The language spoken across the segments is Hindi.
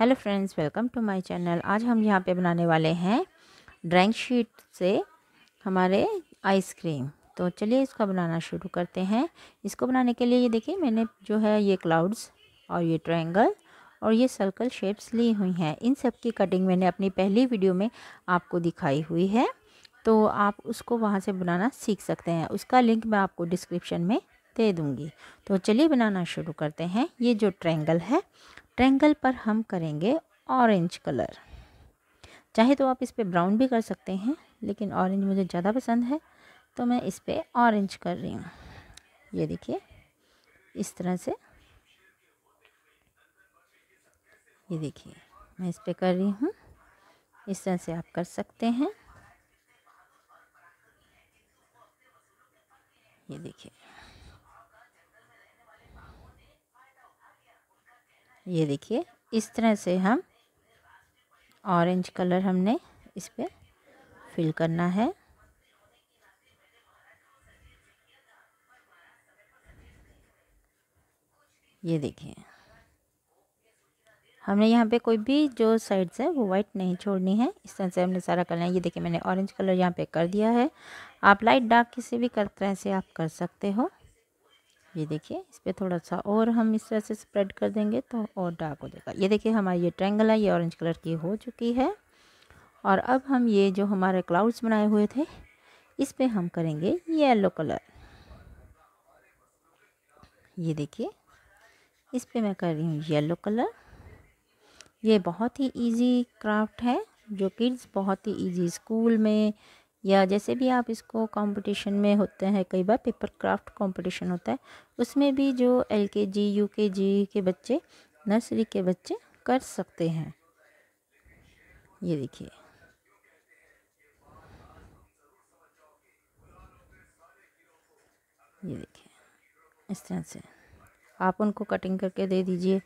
hello friends welcome to my channel आज हम यहाँ पे बनाने वाले हैं ड्राइंग शीट से हमारे आइसक्रीम तो चलिए इसका बनाना शुरू करते हैं इसको बनाने के लिए ये देखिए मैंने जो है ये क्लाउड्स और ये ट्रायंगल और ये सर्कल शेप्स ली हुई हैं इन सब की कटिंग मैंने अपनी पहली वीडियो में आपको दिखाई हुई है तो आप उसको वहाँ से बनाना सीख सकते हैं उसका लिंक मैं आपको डिस्क्रिप्शन में दे दूँगी तो चलिए बनाना शुरू करते हैं ये जो ट्रैंगल है ट्रेंगल पर हम करेंगे ऑरेंज कलर चाहे तो आप इस पर ब्राउन भी कर सकते हैं लेकिन ऑरेंज मुझे ज़्यादा पसंद है तो मैं इस पर ऑरेंज कर रही हूँ ये देखिए इस तरह से ये देखिए मैं इस पर कर रही हूँ इस तरह से आप कर सकते हैं ये देखिए ये देखिए इस तरह से हम ऑरेंज कलर हमने इस पर फिल करना है ये देखिए हमने यहाँ पे कोई भी जो साइड्स है वो वाइट नहीं छोड़नी है इस तरह से हमने सारा करना है ये देखिए मैंने ऑरेंज कलर यहाँ पे कर दिया है आप लाइट डार्क किसी भी कर तरह से आप कर सकते हो ये देखिए इस पर थोड़ा सा और हम इस तरह से स्प्रेड कर देंगे तो और डार्क हो जाएगा ये देखिए हमारी ये ट्रैंगल है ये ऑरेंज कलर की हो चुकी है और अब हम ये जो हमारे क्लाउड्स बनाए हुए थे इस पर हम करेंगे येलो कलर ये देखिए इस पर मैं कर रही हूँ येलो कलर ये बहुत ही इजी क्राफ्ट है जो किड्स बहुत ही इजी स्कूल में या जैसे भी आप इसको कंपटीशन में होते हैं कई बार पेपर क्राफ्ट कंपटीशन होता है उसमें भी जो एल के जी यू के जी के बच्चे नर्सरी के बच्चे कर सकते हैं ये देखिए ये देखिए इस तरह से आप उनको कटिंग करके दे दीजिए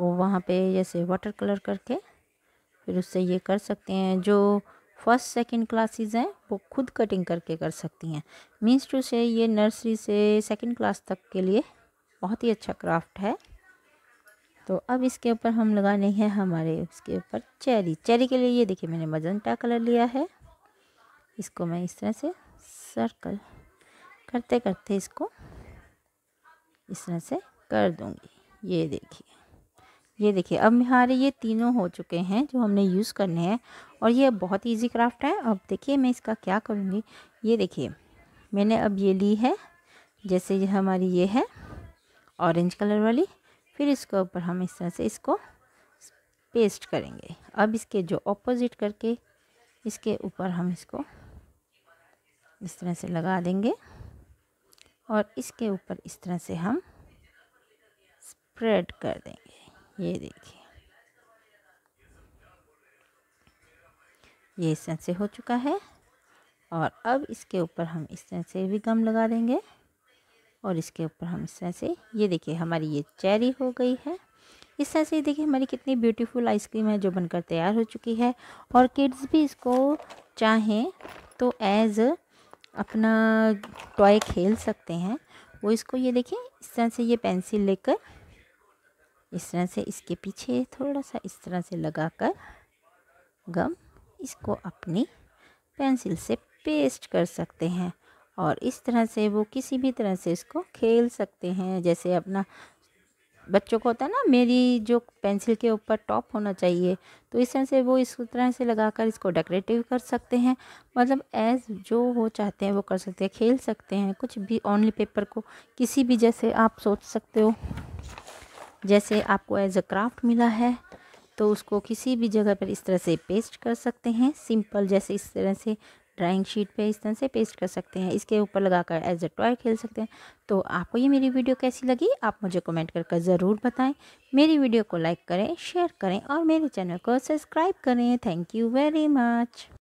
वो वहाँ पे जैसे वाटर कलर करके फिर उससे ये कर सकते हैं जो फर्स्ट सेकंड क्लासेस हैं वो खुद कटिंग करके कर सकती हैं मीन्स टू से ये नर्सरी से सेकंड क्लास तक के लिए बहुत ही अच्छा क्राफ्ट है तो अब इसके ऊपर हम लगाने हैं हमारे उसके ऊपर चेरी चेरी के लिए ये देखिए मैंने मजंटा कलर लिया है इसको मैं इस तरह से सर्कल करते करते इसको इस तरह से कर दूँगी ये देखिए ये देखिए अब हमारे ये तीनों हो चुके हैं जो हमने यूज़ करने हैं और ये बहुत इजी क्राफ्ट है अब देखिए मैं इसका क्या करूँगी ये देखिए मैंने अब ये ली है जैसे ये हमारी ये है ऑरेंज कलर वाली फिर इसके ऊपर हम इस तरह से इसको पेस्ट करेंगे अब इसके जो ऑपोजिट करके इसके ऊपर हम इसको इस तरह से लगा देंगे और इसके ऊपर इस तरह से हम स्प्रेड कर देंगे ये देखिए ये इस तरह से हो चुका है और अब इसके ऊपर हम इस तरह से भी गम लगा देंगे और इसके ऊपर हम इस तरह से ये देखिए हमारी ये चेरी हो गई है इस तरह से देखिए हमारी कितनी ब्यूटीफुल आइसक्रीम है जो बनकर तैयार हो चुकी है और किड्स भी इसको चाहें तो एज़ अपना टॉय खेल सकते हैं वो इसको ये देखिए इस तरह से ये पेंसिल लेकर इस तरह से इसके पीछे थोड़ा सा इस तरह से लगाकर गम इसको अपनी पेंसिल से पेस्ट कर सकते हैं और इस तरह से वो किसी भी तरह से इसको खेल सकते हैं जैसे अपना बच्चों को होता है ना मेरी जो पेंसिल के ऊपर टॉप होना चाहिए तो इस तरह से वो इस तरह से लगाकर इसको डेकोरेटिव कर सकते हैं मतलब एज जो वो चाहते हैं वो कर सकते हैं खेल सकते हैं कुछ भी ऑनली पेपर को किसी भी जैसे आप सोच सकते हो जैसे आपको एज अ क्राफ्ट मिला है तो उसको किसी भी जगह पर इस तरह से पेस्ट कर सकते हैं सिंपल जैसे इस तरह से ड्राइंग शीट पे इस तरह से पेस्ट कर सकते हैं इसके ऊपर लगाकर एज अ टॉय खेल सकते हैं तो आपको ये मेरी वीडियो कैसी लगी आप मुझे कमेंट करके ज़रूर बताएं मेरी वीडियो को लाइक करें शेयर करें और मेरे चैनल को सब्सक्राइब करें थैंक यू वेरी मच